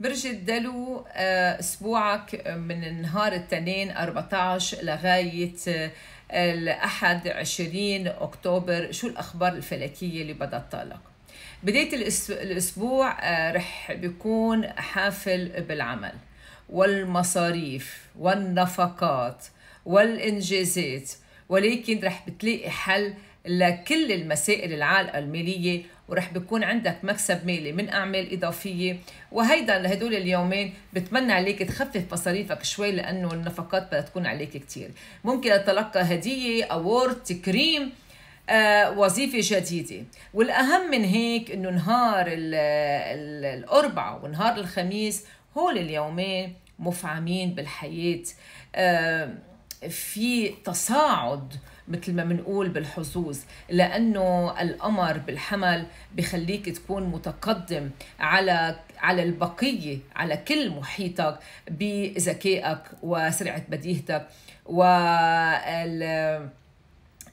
برج الدلو آه، اسبوعك من نهار التنين 14 لغايه آه، الأحد 20 أكتوبر شو الأخبار الفلكية اللي بدها تطلق بداية الأسبوع آه، رح بيكون حافل بالعمل والمصاريف والنفقات والإنجازات ولكن رح بتلاقي حل لكل المسائل العالقة المالية ورح بكون عندك مكسب مالي من أعمال إضافية وهيدا لهدول اليومين بتمنى عليك تخفف مصاريفك شوي لأنه النفقات بدها تكون عليك كتير ممكن تتلقى هدية أورد تكريم آه، وظيفة جديدة والأهم من هيك إنه نهار الأربعاء ونهار الخميس هول اليومين مفعمين بالحياة آه، في تصاعد مثل ما بنقول بالحظوظ لانه القمر بالحمل بخليك تكون متقدم على على البقيه على كل محيطك بذكائك وسرعه بديهتك وال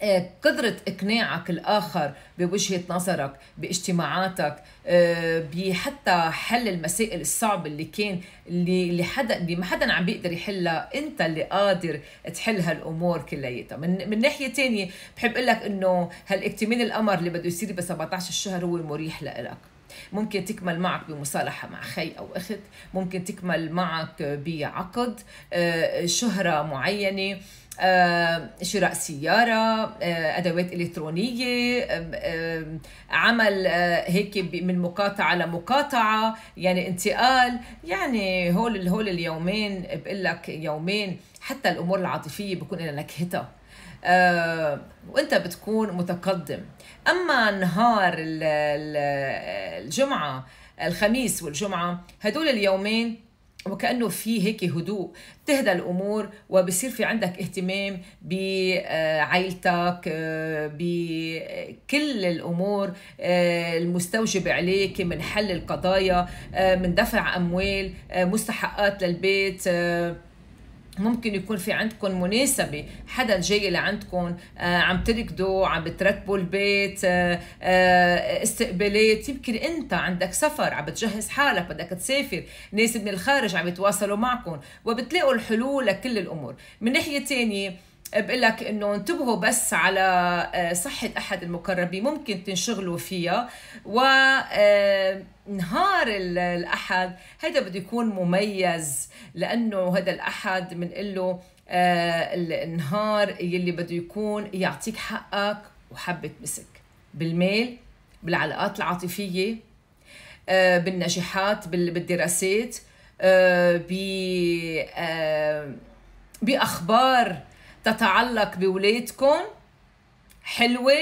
إيه، قدرة إقناعك الآخر بوجهة نظرك باجتماعاتك إيه، بحتى حل المسائل الصعبة اللي كان اللي اللي حدا اللي ما حدا عم بيقدر يحلها أنت اللي قادر تحل هالأمور كلياتها من, من ناحية تانية بحب أقول لك إنه هالاكتمال القمر اللي بده يصير ب 17 شهر هو مريح لإلك ممكن تكمل معك بمصالحة مع خي أو أخت ممكن تكمل معك بعقد آه، شهرة معينة آه، شراء سيارة آه، أدوات إلكترونية عمل هيك من مقاطعة لمقاطعة يعني انتقال يعني هول هول اليومين بقول لك يومين حتى الأمور العاطفية بكون لها نكهتها آه، وانت بتكون متقدم اما نهار الجمعه الخميس والجمعه هدول اليومين وكانه في هيك هدوء بتهدى الامور وبصير في عندك اهتمام بعائلتك آه، بكل الامور آه، المستوجبه عليك من حل القضايا من دفع اموال مستحقات للبيت ممكن يكون في عندكم مناسبة حدا جاي لعندكم آه عم تركضوا عم بترتبوا البيت آه آه استقبالات يمكن انت عندك سفر عم بتجهز حالك بدك تسافر ناس من الخارج عم يتواصلوا معكم وبتلاقوا الحلول لكل الامور من ناحية تانية بقول لك انه انتبهوا بس على آه، صحه احد المقربين ممكن تنشغلوا فيها و آه، نهار الاحد هذا بده يكون مميز لانه هذا الاحد بنقول له آه، النهار يلي بده يكون يعطيك حقك وحبة مسك بالميل بالعلاقات العاطفية بالنجاحات بالدراسات ب بأخبار تتعلق بولادكم حلوة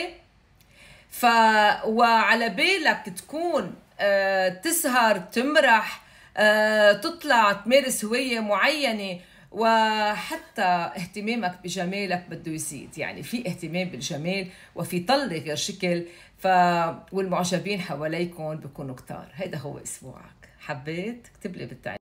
ف وعلى بالك تكون آه تسهر تمرح آه تطلع تمارس هواية معينة وحتى اهتمامك بجمالك بده يزيد يعني في اهتمام بالجمال وفي طلة غير شكل ف والمعجبين حواليكم بكونوا كتار هيدا هو اسبوعك حبيت اكتب لي بالتعليق